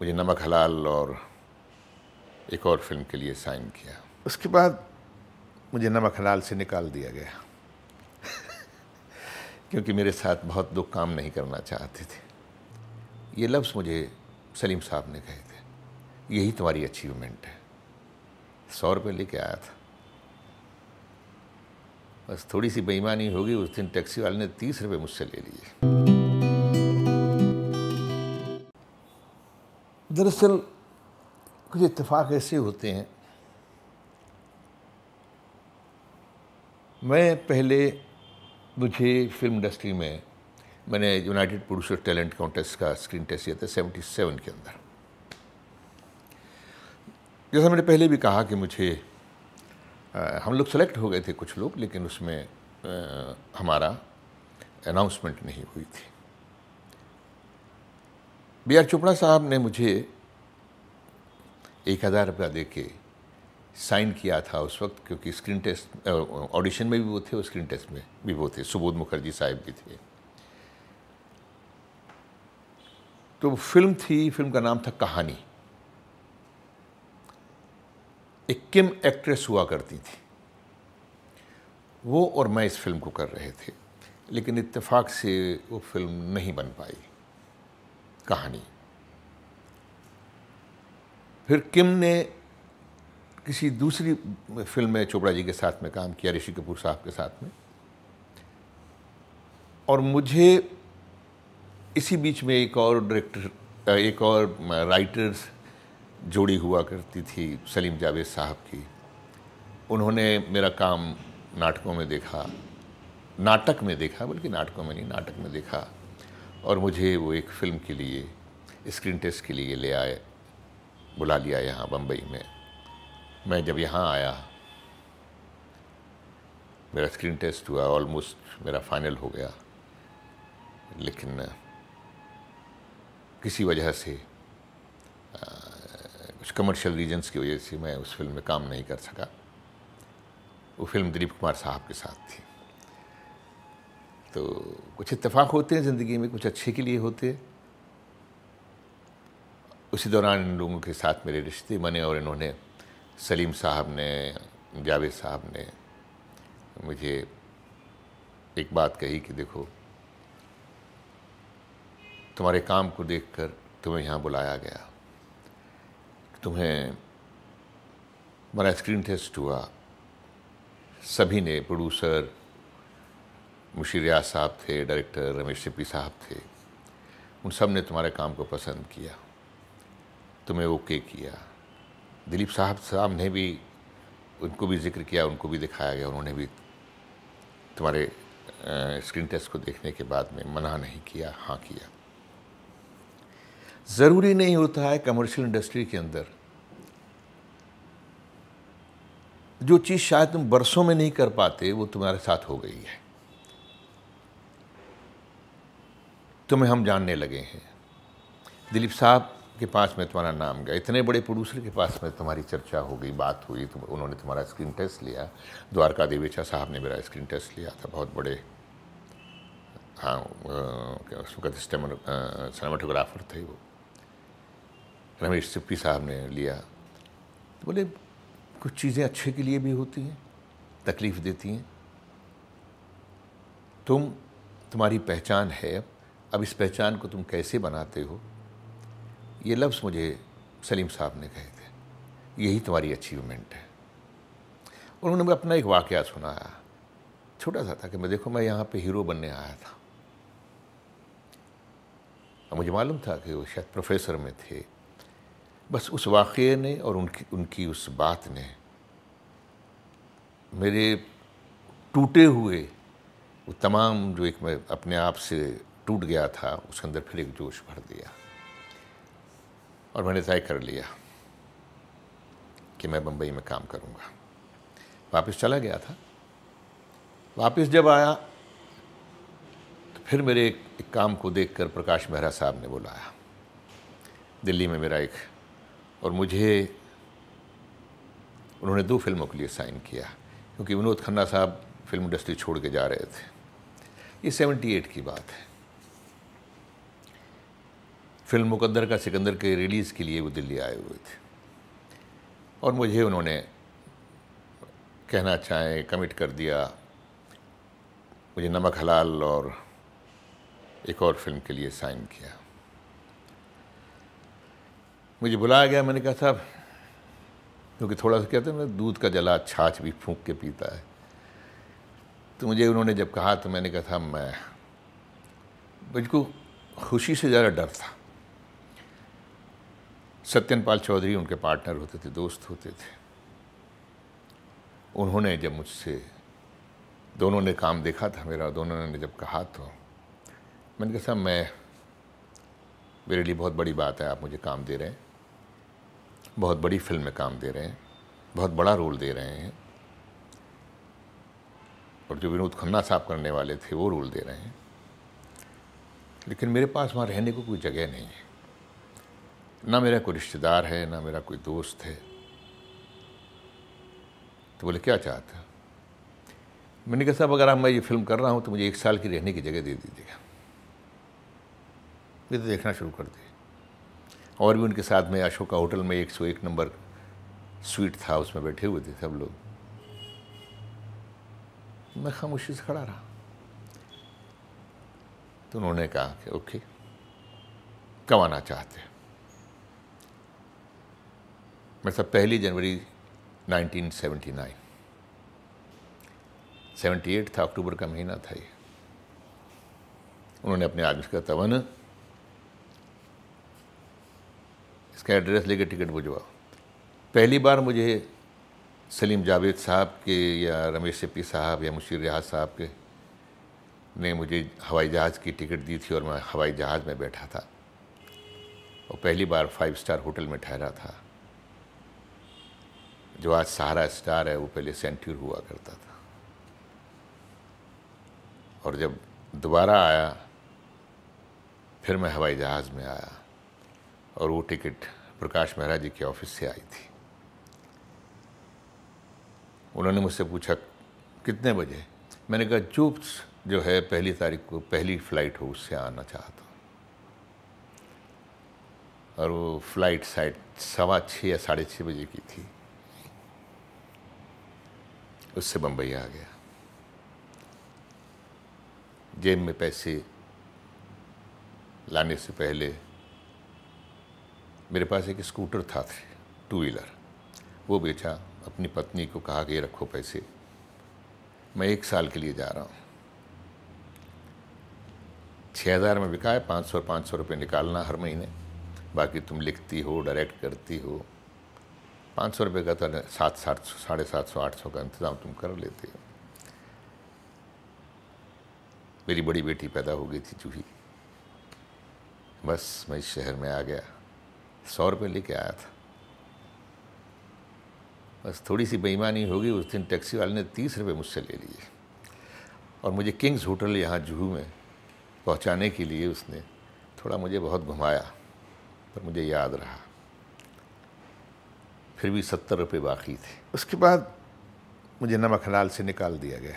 मुझे नमक हलाल और एक और फिल्म के लिए साइन किया उसके बाद मुझे नमक हलाल से निकाल दिया गया क्योंकि मेरे साथ बहुत दुख काम नहीं करना चाहते थे ये लफ्ज़ मुझे सलीम साहब ने कहे थे यही तुम्हारी अचीवमेंट है सौ रुपये लेके आया था बस थोड़ी सी बेईमानी होगी उस दिन टैक्सी वाले ने तीस रुपये मुझसे ले लिए दरअसल कुछ इतफाक़ ऐसे होते हैं मैं पहले मुझे फिल्म इंडस्ट्री में मैंने यूनाइटेड प्रोड्यूसर टैलेंट कॉन्टेस्ट का स्क्रीन टेस्ट किया था सेवेंटी सेवन के अंदर जैसा मैंने पहले भी कहा कि मुझे आ, हम लोग सेलेक्ट हो गए थे कुछ लोग लेकिन उसमें आ, हमारा अनाउंसमेंट नहीं हुई थी बी आर चोपड़ा साहब ने मुझे एक हज़ार रुपया दे के साइन किया था उस वक्त क्योंकि स्क्रीन टेस्ट ऑडिशन में भी वो थे और स्क्रीन टेस्ट में भी वो थे सुबोध मुखर्जी साहब भी थे तो फिल्म थी फिल्म का नाम था कहानी एक किम एक्ट्रेस हुआ करती थी वो और मैं इस फिल्म को कर रहे थे लेकिन इत्तेफाक से वो फिल्म नहीं बन पाई कहानी फिर किम ने किसी दूसरी फिल्म में चोपड़ा जी के साथ में काम किया ऋषि कपूर साहब के साथ में और मुझे इसी बीच में एक और डायरेक्टर एक और राइटर्स जोड़ी हुआ करती थी सलीम जावेद साहब की उन्होंने मेरा काम नाटकों में देखा नाटक में देखा बल्कि नाटकों में नहीं नाटक में देखा और मुझे वो एक फ़िल्म के लिए स्क्रीन टेस्ट के लिए ले आए बुला लिया यहाँ बम्बई में मैं जब यहाँ आया मेरा स्क्रीन टेस्ट हुआ ऑलमोस्ट मेरा फाइनल हो गया लेकिन किसी वजह से कुछ कमर्शियल रीजंस की वजह से मैं उस फिल्म में काम नहीं कर सका वो फिल्म दिलीप कुमार साहब के साथ थी तो कुछ इतफाक़ होते हैं ज़िंदगी में कुछ अच्छे के लिए होते हैं उसी दौरान इन लोगों के साथ मेरे रिश्ते बने और इन्होंने सलीम साहब ने जावेद साहब ने मुझे एक बात कही कि देखो तुम्हारे काम को देखकर तुम्हें यहाँ बुलाया गया तुम्हें हमारा स्क्रीन टेस्ट हुआ सभी ने प्रोड्यूसर मुशी रियाज साहब थे डायरेक्टर रमेश सिप्पी साहब थे उन सब ने तुम्हारे काम को पसंद किया तुम्हें ओके किया दिलीप साहब साहब ने भी उनको भी जिक्र किया उनको भी दिखाया गया उन्होंने भी तुम्हारे स्क्रीन टेस्ट को देखने के बाद में मना नहीं किया हाँ किया ज़रूरी नहीं होता है कमर्शियल इंडस्ट्री के अंदर जो चीज़ शायद तुम बरसों में नहीं कर पाते वो तुम्हारे साथ हो गई है तुम्हें हम जानने लगे हैं दिलीप साहब के पास में तुम्हारा नाम गया इतने बड़े प्रोड्यूसर के पास में तुम्हारी चर्चा हो गई बात हुई तुम उन्होंने तुम्हारा स्क्रीन टेस्ट लिया द्वारका देवेचा साहब ने मेरा स्क्रीन टेस्ट लिया था बहुत बड़े हाँ उस सिनेमाटोग्राफर थे वो रमेश सिप्पी साहब ने लिया तो बोले कुछ चीज़ें अच्छे के लिए भी होती हैं तकलीफ़ देती हैं तुम तुम्हारी पहचान है अब अब इस पहचान को तुम कैसे बनाते हो ये लफ्ज़ मुझे सलीम साहब ने कहे थे यही तुम्हारी अचीवमेंट है उन्होंने मुझे अपना एक वाक़ सुनाया छोटा सा था कि मैं देखो मैं यहाँ पे हीरो बनने आया था और मुझे मालूम था कि वो शायद प्रोफेसर में थे बस उस वाक़े ने और उनकी उनकी उस बात ने मेरे टूटे हुए वो तमाम जो एक मैं अपने आप से टूट गया था उसके अंदर फिर एक जोश भर दिया और मैंने तय कर लिया कि मैं बंबई में काम करूँगा वापस चला गया था वापस जब आया तो फिर मेरे एक, एक काम को देखकर प्रकाश मेहरा साहब ने बुलाया दिल्ली में मेरा एक और मुझे उन्होंने दो फिल्मों के लिए साइन किया क्योंकि विनोद खन्ना साहब फिल्म इंडस्ट्री छोड़ के जा रहे थे ये 78 की बात है फिल्म मुकद्दर का सिकंदर के रिलीज़ के लिए वो दिल्ली आए हुए थे और मुझे उन्होंने कहना चाहे अच्छा, कमिट कर दिया मुझे नमक हलाल और एक और फिल्म के लिए साइन किया मुझे बुलाया गया मैंने कहा साहब क्योंकि थोड़ा सा कहते हैं ना दूध का जला छाछ भी फूंक के पीता है तो मुझे उन्होंने जब कहा तो मैंने कहा था मैं मुझको खुशी से ज़्यादा डर था सत्यनपाल चौधरी उनके पार्टनर होते थे दोस्त होते थे उन्होंने जब मुझसे दोनों ने काम देखा था मेरा दोनों ने जब कहा तो मैंने कहा सर मैं मेरे लिए बहुत बड़ी बात है आप मुझे काम दे रहे हैं बहुत बड़ी फिल्म में काम दे रहे हैं बहुत बड़ा रोल दे रहे हैं और जो विनोद खन्ना साहब करने वाले थे वो रोल दे रहे हैं लेकिन मेरे पास वहाँ रहने को कोई जगह नहीं है ना मेरा कोई रिश्तेदार है ना मेरा कोई दोस्त है तो बोले क्या चाहते मैंने कहा साहब अगर आप मैं ये फिल्म कर रहा हूँ तो मुझे एक साल की रहने की जगह दे दीजिएगा ये तो देखना शुरू कर दिए और भी उनके साथ में अशोका होटल में एक सौ एक नंबर स्वीट था उसमें बैठे हुए थे सब लोग मैं खामोशी से खड़ा रहा तो उन्होंने कहा कि ओके कमाना चाहते हैं मतलब पहली जनवरी 1979 78 था अक्टूबर का महीना था ये उन्होंने अपने आदमी का तवन इसका एड्रेस लेके टिकट भुजवाओ पहली बार मुझे सलीम जावेद साहब के या रमेश सेप्पी साहब या मुशीर रियाज साहब के ने मुझे हवाई जहाज़ की टिकट दी थी और मैं हवाई जहाज़ में बैठा था और पहली बार फाइव स्टार होटल में ठहरा था जो आज सहारा स्टार है वो पहले सेंट्यूर हुआ करता था और जब दोबारा आया फिर मैं हवाई जहाज़ में आया और वो टिकट प्रकाश मेहरा जी के ऑफिस से आई थी उन्होंने मुझसे पूछा कितने बजे मैंने कहा जो जो है पहली तारीख को पहली फ़्लाइट हो उससे आना चाहता हूँ और वो फ़्लाइट साइड सवा छः या साढ़े छः बजे की थी उससे बम्बई आ गया जेब में पैसे लाने से पहले मेरे पास एक स्कूटर था टू व्हीलर वो बेचा अपनी पत्नी को कहा कि रखो पैसे मैं एक साल के लिए जा रहा हूँ छः हज़ार में बिकाए पाँच सौ पाँच सौ रुपये निकालना हर महीने बाकी तुम लिखती हो डायरेक्ट करती हो पाँच सौ रुपये का तो सात सात सौ साढ़े सात सौ आठ सौ का इंतज़ाम तुम कर लेते हो मेरी बड़ी बेटी पैदा हो गई थी जूही बस मैं इस शहर में आ गया सौ रुपये लेके आया था बस थोड़ी सी बेईमानी होगी उस दिन टैक्सी वाले ने तीस रुपये मुझसे ले लिए और मुझे किंग्स होटल यहाँ जूहू में पहुँचाने के लिए उसने थोड़ा मुझे बहुत घुमाया पर मुझे याद रहा फिर भी सत्तर रुपये बाकी थे उसके बाद मुझे नमक हलाल से निकाल दिया गया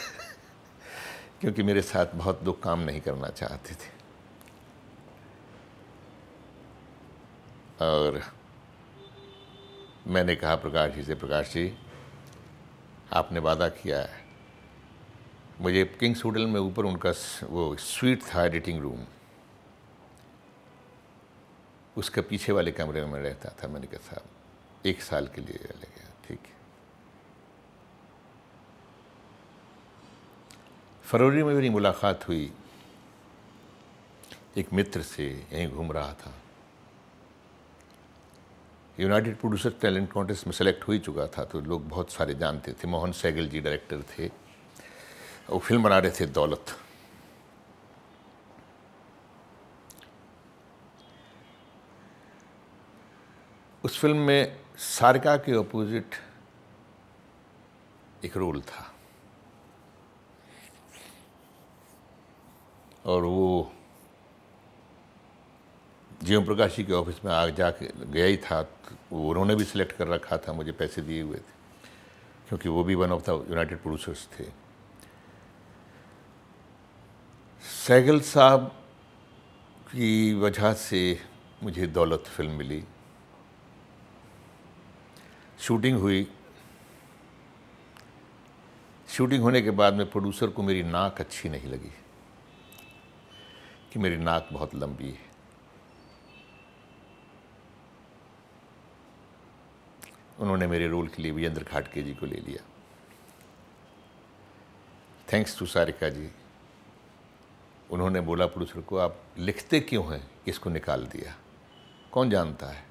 क्योंकि मेरे साथ बहुत लोग काम नहीं करना चाहते थे और मैंने कहा प्रकाश जी से प्रकाश जी आपने वादा किया है मुझे किंग्स होटल में ऊपर उनका वो स्वीट था एडिटिंग रूम उसके पीछे वाले कमरे में रहता था मैंने कहा साहब एक साल के लिए चले गया ठीक फरवरी में मेरी मुलाकात हुई एक मित्र से यहीं घूम रहा था यूनाइटेड प्रोड्यूसर टैलेंट कॉन्टेस्ट में सेलेक्ट हो ही चुका था तो लोग बहुत सारे जानते थे मोहन सैगल जी डायरेक्टर थे वो फिल्म बना रहे थे दौलत उस फिल्म में सारिका के ऑपोजिट एक रोल था और वो जीवन प्रकाश जी के ऑफिस में आ जा गया ही था तो उन्होंने भी सिलेक्ट कर रखा था मुझे पैसे दिए हुए थे क्योंकि वो भी one of the United Producers थे सैगल साहब की वजह से मुझे दौलत फिल्म मिली शूटिंग हुई शूटिंग होने के बाद में प्रोड्यूसर को मेरी नाक अच्छी नहीं लगी कि मेरी नाक बहुत लंबी है उन्होंने मेरे रोल के लिए विजेंद्र खाटके जी को ले लिया थैंक्स टू सारिका जी उन्होंने बोला प्रोड्यूसर को आप लिखते क्यों हैं इसको निकाल दिया कौन जानता है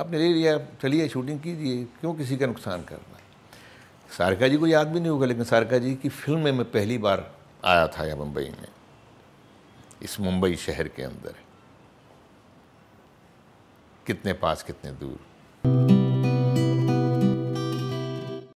आपने ले लिया चलिए शूटिंग कीजिए क्यों किसी का नुकसान करना है सारका जी को याद भी नहीं होगा लेकिन सारका जी की फिल्म में मैं पहली बार आया था यहाँ मुंबई में इस मुंबई शहर के अंदर कितने पास कितने दूर